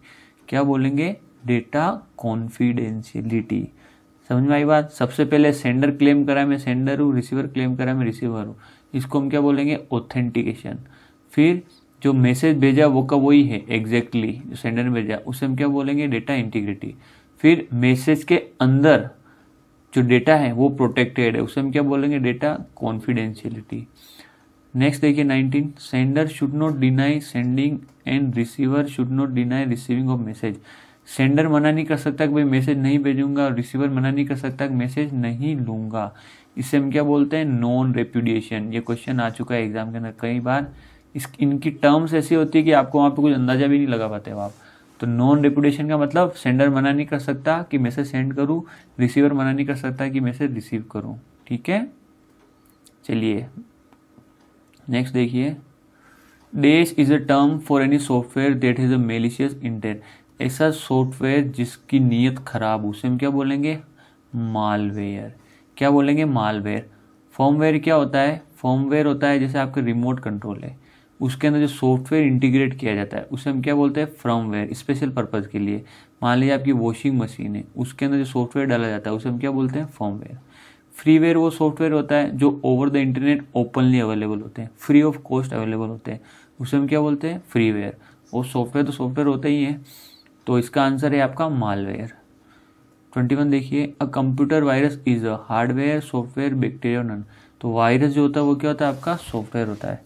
A: क्या बोलेंगे डेटा कॉन्फिडेंशियलिटी समझ में आई बात सबसे पहले सेंडर क्लेम करा मैं सेंडर हूँ रिसीवर क्लेम करा मैं रिसीवर हूँ इसको हम क्या बोलेंगे ऑथेंटिकेशन फिर जो मैसेज भेजा वो का वही है एग्जैक्टली exactly, जो सेंडर ने भेजा उसे हम क्या बोलेंगे डेटा इंटीग्रिटी फिर मैसेज के अंदर जो डेटा है वो प्रोटेक्टेड है उसे हम क्या बोलेंगे डेटा कॉन्फिडेंशियलिटी नेक्स्ट देखिए nineteen sender should not deny sending and receiver should not deny receiving of message sender मना नहीं कर सकता कि भाई मैसेज नहीं भेजूंगा रिसीवर मना नहीं कर सकता कि मैसेज नहीं लूंगा इससे हम क्या बोलते हैं नॉन रेप्यूडिएशन ये क्वेश्चन आ चुका है एग्जाम के अंदर कई बार इस इनकी टर्म्स ऐसी होती है कि आपको वहाँ पे कुछ अंदाजा भी नहीं लगा पाते हो आप तो नॉन रेप्यूडेशन का मतलब सेंडर मना नहीं कर सकता कि मैसेज सेंड करूँ रिसीवर मना नहीं कर सकता कि मैसेज रिसीव करूँ ठीक है चलिए नेक्स्ट देखिए डेस is a term for any software that is a malicious intent ऐसा सॉफ्टवेयर जिसकी नीयत ख़राब हो उसे हम क्या बोलेंगे मालवेयर क्या बोलेंगे मालवेयर फॉर्मवेयर क्या होता है फॉर्मवेयर होता है जैसे आपके रिमोट कंट्रोल है उसके अंदर जो सॉफ्टवेयर इंटीग्रेट किया जाता है उसे हम क्या बोलते हैं फ्रॉमवेयर स्पेशल पर्पज़ के लिए मान लीजिए आपकी वॉशिंग मशीन है उसके अंदर जो सॉफ्टवेयर डाला जाता है उसे हम क्या बोलते हैं फॉर्मवेयर फ्रीवेयर वो सॉफ्टवेयर होता है जो over the internet openly available होते हैं फ्री ऑफ कॉस्ट अवेलेबल होते हैं उसे हम क्या बोलते हैं फ्रीवेयर और सॉफ्टवेयर तो सॉफ्टवेयर होते ही हैं तो इसका आंसर है आपका मालवेयर ट्वेंटी वन देखिए a computer virus is a hardware software bacteria none तो वायरस जो होता है वो क्या होता है आपका सॉफ्टवेयर होता है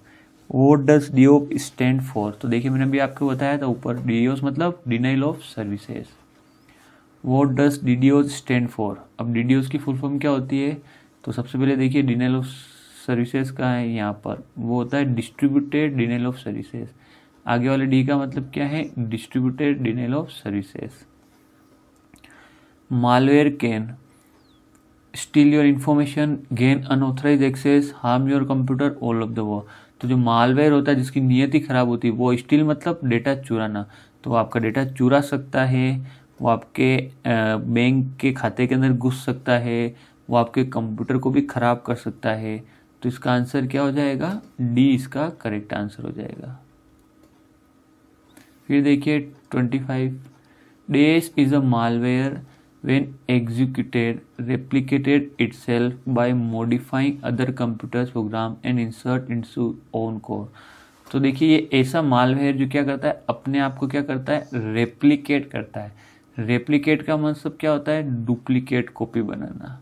A: वो does D O stand for तो देखिए मैंने अभी आपको बताया था ऊपर डी मतलब डिनाइल ऑफ सर्विसेज वो does D D stand for अब डी डी की फुल फॉर्म क्या होती है तो सबसे पहले देखिए डिनाइल ऑफ सर्विसेज का है यहाँ पर वो होता है डिस्ट्रीब्यूटेड डिनाइल ऑफ सर्विसेज आगे वाले डी का मतलब क्या है distributed denial of services malware can steal your information gain unauthorised access harm your computer all of the world तो जो मालवेयर होता है जिसकी नियति खराब होती है वो स्टील मतलब डेटा चुराना तो आपका डेटा चुरा सकता है वो आपके बैंक के खाते के अंदर घुस सकता है वो आपके कंप्यूटर को भी ख़राब कर सकता है तो इसका आंसर क्या हो जाएगा डी इसका करेक्ट आंसर हो जाएगा फिर देखिए twenty five this is a malware when executed replicated itself by modifying other computer program and insert into own core तो देखिए ये ऐसा मालवेयर जो क्या करता है अपने आप को क्या करता है रेप्लिकेट करता है रेप्लिकेट का मतलब क्या होता है डुप्लीकेट कॉपी बनाना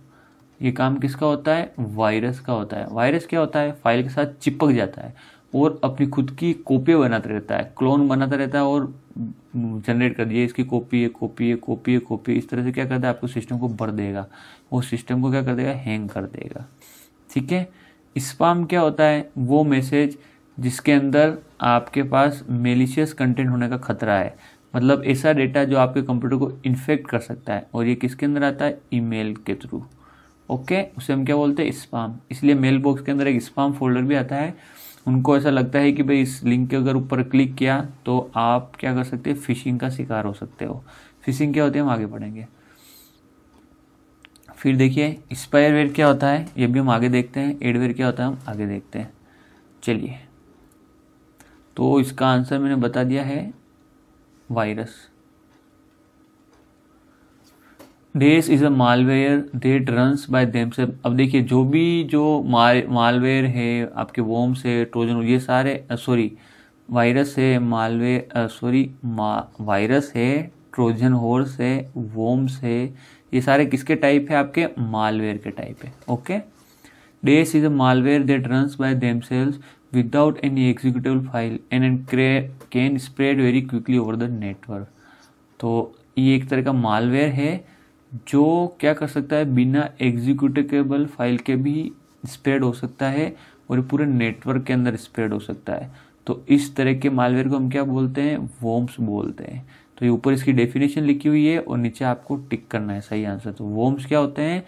A: ये काम किसका होता है वायरस का होता है वायरस क्या होता है फाइल के साथ चिपक जाता है और अपनी खुद की कॉपी बनाता रहता है क्लोन बनाता रहता है और जनरेट कर दिए इसकी कॉपी है कॉपी है कॉपी है कॉपी इस तरह से क्या करता है आपको सिस्टम को भर देगा वो सिस्टम को क्या कर देगा हैंग कर देगा ठीक है स्पाम क्या होता है वो मैसेज जिसके अंदर आपके पास मेलिशियस कंटेंट होने का खतरा है मतलब ऐसा डेटा जो आपके कंप्यूटर को इन्फेक्ट कर सकता है और ये किसके अंदर आता है ईमेल के थ्रू ओके उसे हम क्या बोलते हैं स्पाम इसलिए मेल बॉक्स के अंदर एक स्पाम फोल्डर भी आता है उनको ऐसा लगता है कि भाई इस लिंक के अगर ऊपर क्लिक किया तो आप क्या कर सकते हैं फिशिंग का शिकार हो सकते हो फिशिंग क्या होती है हम आगे पढ़ेंगे फिर देखिए स्पायरवेयर क्या होता है ये भी हम आगे देखते हैं एडवेयर क्या होता है हम आगे देखते हैं चलिए तो इसका आंसर मैंने बता दिया है virus this is a malware that runs by themselves अब देखिए जो भी जो मालवेयर है आपके वोम्स है ट्रोजन ये सारे सॉरी वायरस है मालवेयर सॉरी वायरस है ट्रोजन हॉर्स है वोम्स है ये सारे किसके टाइप है आपके मालवेयर के टाइप है okay this is a malware that runs by themselves any any file and and can spread very quickly over the network तो ये एक तरह का मालवेयर है जो क्या कर सकता है बिना एग्जीक्यूटिकेबल फाइल के भी स्प्रेड हो सकता है और पूरे नेटवर्क के अंदर स्प्रेड हो सकता है तो इस तरह के मालवेयर को हम क्या बोलते हैं वोम्स बोलते हैं तो ये ऊपर इसकी डेफिनेशन लिखी हुई है और नीचे आपको टिक करना है सही आंसर तो वोम्स क्या होते हैं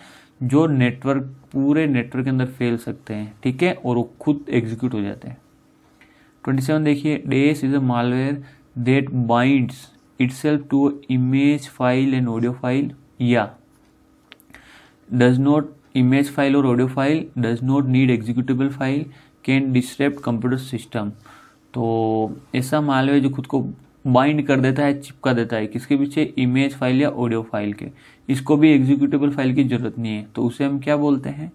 A: जो नेटवर्क पूरे नेटवर्क के अंदर फैल सकते हैं ठीक है और वो खुद एग्जीक्यूट हो जाते हैं ट्वेंटी सेवन देखिए डेस is a malware that binds itself to image file and audio file या डज नॉट इमेज फाइल और audio file does not need executable file can disrupt computer system तो ऐसा है जो खुद को बाइंड कर देता है चिपका देता है किसके पीछे इमेज फाइल या ऑडियो फाइल के इसको भी एग्जीक्यूटेबल फाइल की ज़रूरत नहीं है तो उसे हम क्या बोलते हैं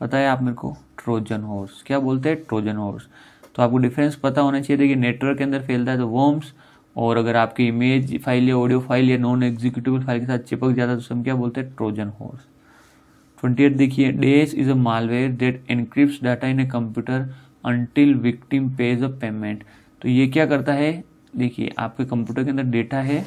A: पता है आप मेरे को ट्रोजन हॉर्स क्या बोलते हैं ट्रोजन हॉर्स तो आपको डिफरेंस पता होना चाहिए देखिए नेटवर्क के अंदर फैलता है तो वॉम्स और अगर आपकी इमेज फाइल या ऑडियो फाइल या नॉन एग्जीक्यूटिवल फाइल के साथ चिपक जाता है तो हम क्या बोलते हैं ट्रोजन हॉर्स ट्वेंटी एट देखिए डेस is a malware that encrypts data in a computer until victim pays a payment तो ये क्या करता है देखिए आपके कंप्यूटर के अंदर डेटा है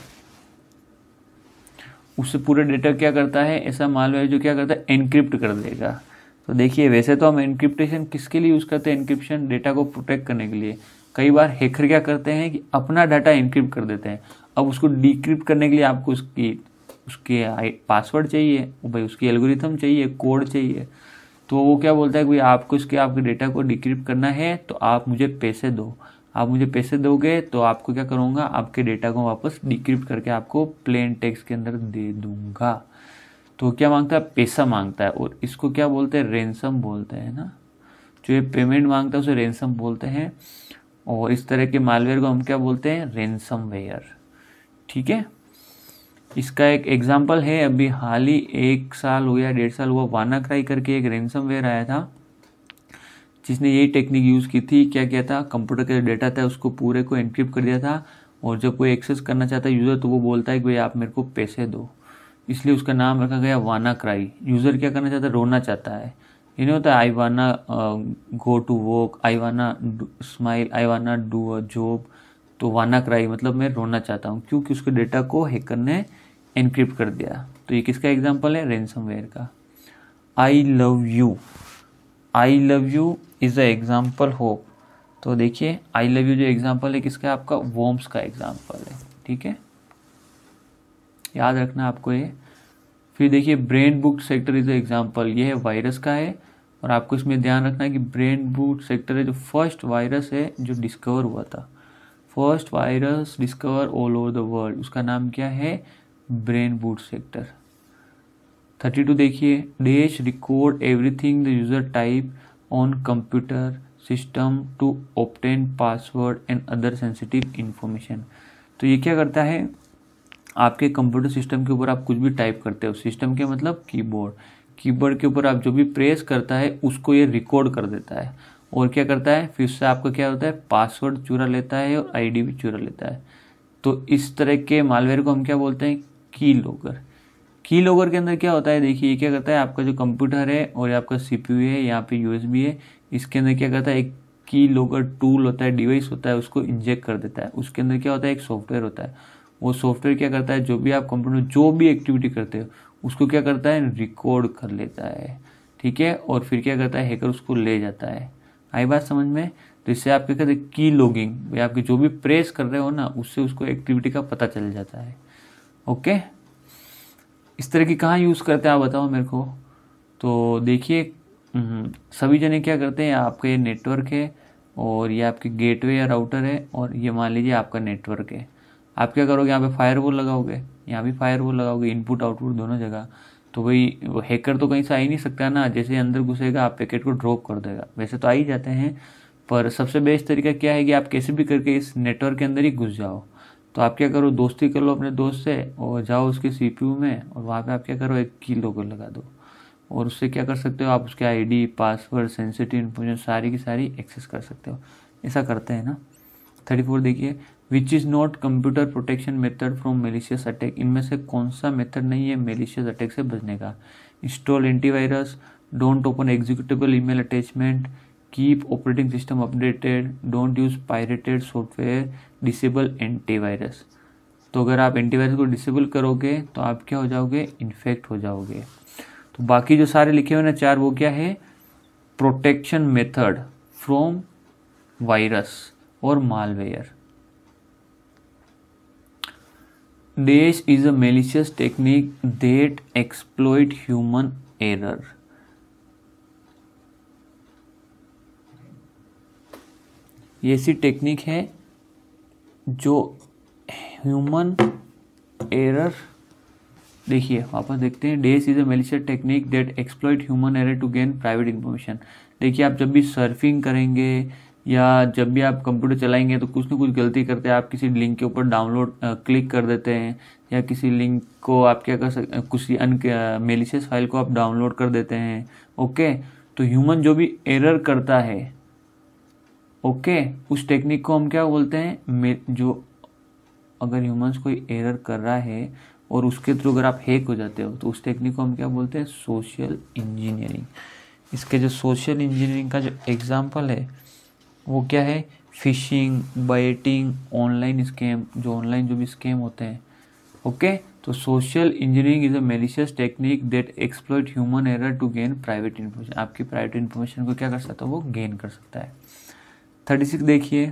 A: उससे पूरे डेटा क्या करता है ऐसा मालवेयर जो क्या करता है एनक्रिप्ट कर देगा तो देखिए वैसे तो हम एनक्रिप्टेशन किसके लिए यूज़ करते हैं इनक्रिप्शन डेटा को प्रोटेक्ट करने के लिए कई बार हैकर क्या करते हैं कि अपना डाटा इनक्रिप्ट कर देते हैं अब उसको डिक्रिप्ट करने के लिए आपको उसकी उसके पासवर्ड चाहिए भाई उसकी एल्गोरिथम चाहिए कोड चाहिए तो वो क्या बोलता है कि भाई आपको इसके आपके डेटा को डिक्रिप्ट करना है तो आप मुझे पैसे दो आप मुझे पैसे दोगे तो आपको क्या करूँगा आपके डेटा को वापस डिक्रिप्ट करके आपको प्लेन टेक्स के अंदर दे दूंगा तो क्या मांगता है पैसा मांगता है और इसको क्या बोलते हैं रेंसम बोलते हैं ना जो ये पेमेंट मांगता है उसे रेंसम बोलते हैं और इस तरह के मालवेयर को हम क्या बोलते हैं रेंसमवेयर ठीक है इसका एक एग्जाम्पल है अभी हाल ही एक साल हो गया डेढ़ साल हुआ वाना क्राई करके एक रेंसमवेयर आया था जिसने यही टेक्निक यूज़ की थी क्या किया था कंप्यूटर का जो डेटा था उसको पूरे को एंक्रिप्ट कर दिया था और जब कोई एक्सेस करना चाहता है यूज़र तो वो बोलता है कि भाई आप मेरे को पैसे दो इसलिए उसका नाम रखा गया वाना क्राई यूज़र क्या करना चाहता है रोना चाहता है यू know होता i wanna uh, go to work I wanna do, smile i wanna do तो वाना क्राई मतलब मैं रोना चाहता हूँ क्योंकि उसके डेटा को हैकर ने एनक्रिप्ट कर दिया तो ये किसका एग्जाम्पल है रेंसमवेयर का I love you I love you is a example hope तो देखिए आई लव यू जो एग्जाम्पल है किसका आपका वॉम्स का एग्जाम्पल है ठीक है याद रखना आपको ये फिर देखिए brain boot sector is example ये है वायरस का है और आपको इसमें ध्यान रखना है कि ब्रेन बूट सेक्टर है जो फर्स्ट वायरस है जो डिस्कवर हुआ था first virus discover all over the world उसका नाम क्या है brain boot sector thirty two देखिए this record everything the user type on computer system to obtain password and other sensitive information तो ये क्या करता है आपके कंप्यूटर सिस्टम के ऊपर आप कुछ भी टाइप करते हो सिस्टम के मतलब कीबोर्ड कीबोर्ड के ऊपर आप जो भी प्रेस करता है उसको ये रिकॉर्ड कर देता है और क्या करता है फिर उससे आपका क्या होता है पासवर्ड चुरा लेता है और आईडी भी चुरा लेता है तो इस तरह के मालवेयर को हम क्या बोलते हैं की लॉगर की लॉगर के अंदर क्या होता है देखिए ये क्या करता है आपका जो कंप्यूटर है और ये आपका सीपीयू है यहाँ पे यूएसबी है इसके अंदर क्या करता है एक की लॉगर टूल होता है डिवाइस होता है उसको इंजेक्ट कर देता है उसके अंदर क्या होता है एक सॉफ्टवेयर होता है वो सॉफ्टवेयर क्या करता है जो भी आप कंप्यूटर जो भी एक्टिविटी करते हो उसको क्या करता है रिकॉर्ड कर लेता है ठीक है और फिर क्या करता है हैकर उसको ले जाता है आई बात समझ में तो इससे आप क्या कहते हैं की लॉगिंग भाई आपके जो भी प्रेस कर रहे हो ना उससे उसको एक्टिविटी का पता चल जाता है ओके इस तरह की कहाँ यूज़ करते हैं आप बताओ मेरे को तो देखिए हम्म, सभी जने क्या करते हैं आपका ये नेटवर्क है और ये आपके गेटवे या राउटर है और ये मान लीजिए आपका नेटवर्क है आप क्या करोगे यहाँ पे फायर वॉल लगाओगे यहाँ भी फायर वॉल लगाओगे इनपुट आउटपुट दोनों जगह तो वही हैकर तो कहीं से आ ही नहीं सकता ना जैसे अंदर घुसेगा आप पैकेट को ड्रॉप कर देगा वैसे तो आ ही जाते हैं पर सबसे बेस्ट तरीका क्या है कि आप कैसे भी करके इस नेटवर्क के अंदर ही घुस जाओ तो आप क्या करो दोस्ती कर लो अपने दोस्त से और जाओ उसके सी में और वहाँ पर आप क्या करो एक की लोगो लगा दो और उससे क्या कर सकते हो आप उसके आईडी पासवर्ड सेंसिटिव इन्फॉर्मेशन सारी की सारी एक्सेस कर सकते हो ऐसा करते हैं ना थर्टी फोर देखिए which is not computer protection method from malicious attack इनमें से कौन सा मेथड नहीं है मेलिशियस अटैक से बचने का install antivirus don't open executable email attachment keep operating system updated don't use pirated software disable antivirus तो अगर आप एंटीवायरस को डिसेबल करोगे तो आप क्या हो जाओगे इन्फेक्ट हो जाओगे तो बाकी जो सारे लिखे हुए ना चार वो क्या है प्रोटेक्शन मेथड फ्रॉम वायरस और malware dash is a malicious technique that exploit human error ये ऐसी टेक्निक है जो ह्यूमन एरर देखिए वापस देखते हैं this is a malicious technique that exploit human error to gain private information देखिए आप जब भी सर्फिंग करेंगे या जब भी आप कंप्यूटर चलाएंगे तो कुछ ना कुछ गलती करते हैं आप किसी लिंक के ऊपर डाउनलोड क्लिक कर देते हैं या किसी लिंक को आप क्या कर सकते किसी अन मेलिशियस फाइल को आप डाउनलोड कर देते हैं ओके तो ह्यूमन जो भी एरर करता है ओके उस टेक्निक को हम क्या बोलते हैं जो अगर ह्यूमन्स कोई एरर कर रहा है और उसके थ्रू अगर आप हैक हो जाते हो तो उस टेक्निक को हम क्या बोलते हैं सोशल इंजीनियरिंग इसके जो सोशल इंजीनियरिंग का जो एग्जाम्पल है वो क्या है फिशिंग बाइटिंग ऑनलाइन स्कैम जो ऑनलाइन जो भी स्कैम होते हैं ओके तो social engineering is a malicious technique that exploit human error to gain private information आपकी प्राइवेट इन्फॉर्मेशन को क्या कर सकता है वो गेन कर सकता है थर्टी सिक्स देखिए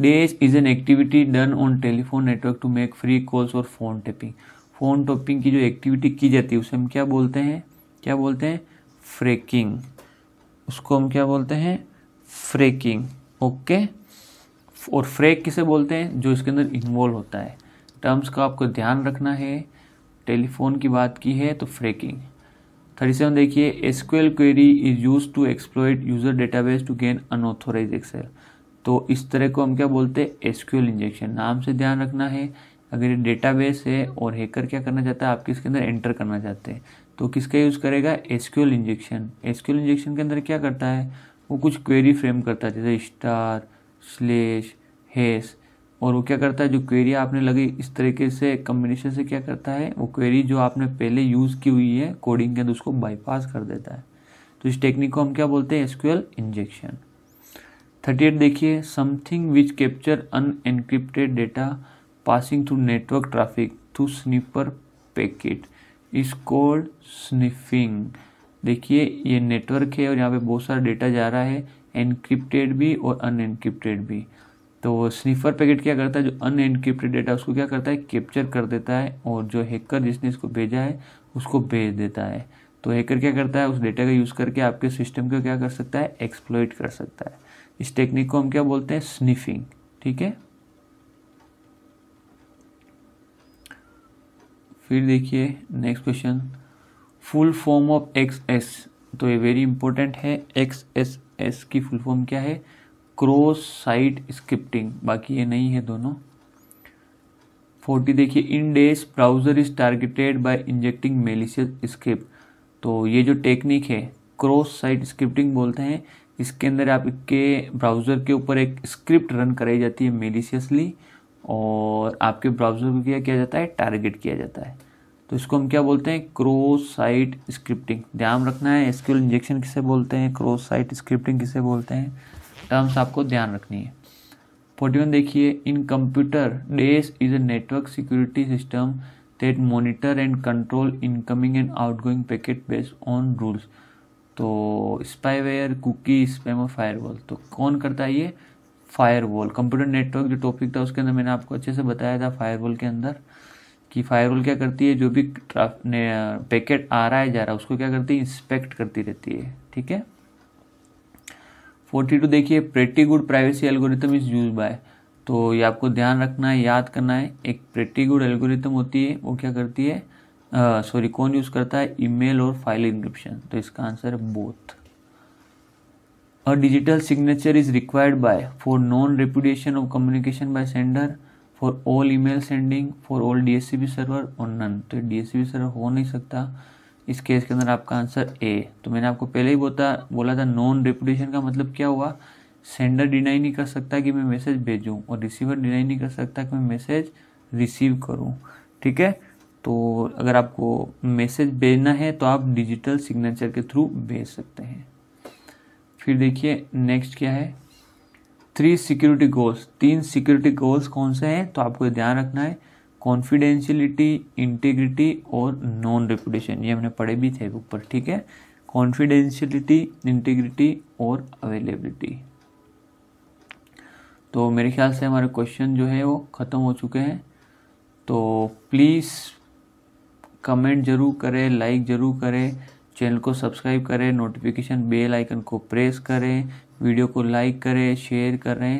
A: this is an activity done on telephone network to make free calls और फोन टैपिंग फोन टॉपिंग की जो एक्टिविटी की जाती है उसे हम क्या बोलते हैं क्या बोलते हैं फ्रेकिंग उसको हम क्या बोलते हैं फ्रेकिंग ओके और फ्रेक किसे बोलते हैं जो इसके अंदर इन्वॉल्व होता है टर्म्स का आपको ध्यान रखना है टेलीफोन की बात की है तो फ्रेकिंग थर्टी सेवन देखिए SQL query is use to exploit user database to gain unauthorised access तो इस तरह को हम क्या बोलते हैं एसक्यूएल इंजेक्शन नाम से ध्यान रखना है अगर ये डेटाबेस है और हैकर क्या करना चाहता है आपके इसके अंदर एंटर करना चाहते हैं तो किसका यूज़ करेगा एसक्यूएल इंजेक्शन एसक्यूएल इंजेक्शन के अंदर क्या करता है वो कुछ क्वेरी फ्रेम करता है जैसे स्टार स्लेश हेस और वो क्या करता है जो क्वेरी आपने लगी इस तरीके से कम्बिनेशन से क्या करता है वो क्वेरी जो आपने पहले यूज़ की हुई है कोडिंग के अंदर उसको बाईपास कर देता है तो इस टेक्निक को हम क्या बोलते हैं एसक्यूएल इंजेक्शन थर्टी एट देखिए something which capture unencrypted data passing through network traffic through sniffer packet is called sniffing देखिए ये नेटवर्क है और यहाँ पे बहुत सारा डेटा जा रहा है एनक्रिप्टेड भी और अनएनक्रिप्टेड भी तो स्निफर पैकेट क्या करता है जो अनएनक्रिप्टेड डेटा उसको क्या करता है कैप्चर कर देता है और जो हैकर जिसने इसको भेजा है उसको भेज देता है तो हैकर क्या करता है उस डेटा का यूज़ करके आपके सिस्टम को क्या कर सकता है एक्सप्लोइट कर सकता है इस टेक्निक को हम क्या बोलते हैं स्निफिंग ठीक है फिर देखिए next question full form of X S तो ये वेरी इंपॉर्टेंट है एक्स एस एस की फुल फॉर्म क्या है क्रॉस साइट स्क्रिप्टिंग बाकी ये नहीं है दोनों फोर्टी देखिए in this browser is targeted by injecting malicious script तो ये जो टेक्निक है क्रॉस साइट स्क्रिप्टिंग बोलते हैं इसके अंदर आपके ब्राउज़र के ऊपर एक स्क्रिप्ट रन कराई जाती है मेलिशियसली और आपके ब्राउज़र को क्या किया जाता है टारगेट किया जाता है तो इसको हम क्या बोलते हैं क्रोस साइट स्क्रिप्टिंग ध्यान रखना है एसक्यूएल इंजेक्शन किसे बोलते हैं क्रॉस साइट स्क्रिप्टिंग किसे बोलते हैं टर्म्स आपको ध्यान रखनी है फोर्टी वन देखिए in computer this is a network security system that monitor and control incoming and outgoing packet based on rules तो स्पाईवेयर कुकी स्पैम और वॉल तो कौन करता है ये वॉल कंप्यूटर नेटवर्क जो टॉपिक था उसके अंदर मैंने आपको अच्छे से बताया था वॉल के अंदर कि फायर क्या करती है जो भी पैकेट आ रहा है जा रहा है उसको क्या करती है इंस्पेक्ट करती रहती है ठीक है फोर्टी टू देखिए pretty good privacy algorithm is use by तो ये आपको ध्यान रखना है याद करना है एक प्रेटी गुड एल्गोरिथम होती है वो क्या करती है सॉरी uh, कौन यूज करता है ईमेल और फाइल इंक्रिप्शन तो इसका आंसर है both a digital signature is required by for non repudiation of communication by sender for all email sending for all DSCB server और नन तो डीएससीबी सर्वर हो नहीं सकता इस केस के अंदर आपका आंसर ए तो मैंने आपको पहले ही बोता बोला था नॉन रेपुटेशन का मतलब क्या हुआ सेंडर डिनाई नहीं कर सकता कि मैं मैसेज भेजूं और रिसीवर डिनाई नहीं कर सकता कि मैं मैसेज रिसीव करूं ठीक है तो अगर आपको मैसेज भेजना है तो आप डिजिटल सिग्नेचर के थ्रू भेज सकते हैं फिर देखिए नेक्स्ट क्या है थ्री सिक्योरिटी गोल्स तीन सिक्योरिटी गोल्स कौन से हैं तो आपको ध्यान रखना है कॉन्फिडेंशियलिटी इंटीग्रिटी और नॉन रेपुटेशन ये हमने पढ़े भी थे ऊपर ठीक है कॉन्फिडेंशियलिटी इंटीग्रिटी और अवेलेबिलिटी तो मेरे ख्याल से हमारे क्वेश्चन जो है वो ख़त्म हो चुके हैं तो प्लीज़ कमेंट जरूर करें लाइक ज़रूर करें चैनल को सब्सक्राइब करें नोटिफिकेशन बेल आइकन को प्रेस करें वीडियो को लाइक करें शेयर करें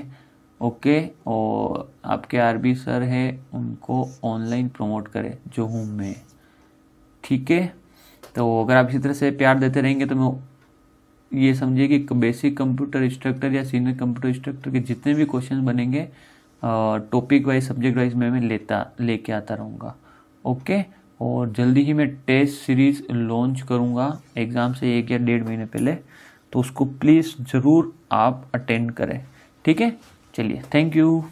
A: ओके और आपके आरबी सर है उनको ऑनलाइन प्रमोट करें जो हूँ मैं ठीक है तो अगर आप इसी तरह से प्यार देते रहेंगे तो मैं ये समझिए कि बेसिक कंप्यूटर इंस्ट्रक्टर या सीनियर कंप्यूटर इंस्ट्रक्टर के जितने भी क्वेश्चन बनेंगे टॉपिक वाइज सब्जेक्ट वाइज मैं मैं लेता लेके आता रहूँगा ओके और जल्दी ही मैं टेस्ट सीरीज़ लॉन्च करूँगा एग्ज़ाम से एक या डेढ़ महीने पहले तो उसको प्लीज़ ज़रूर आप अटेंड करें ठीक है चलिए थैंक यू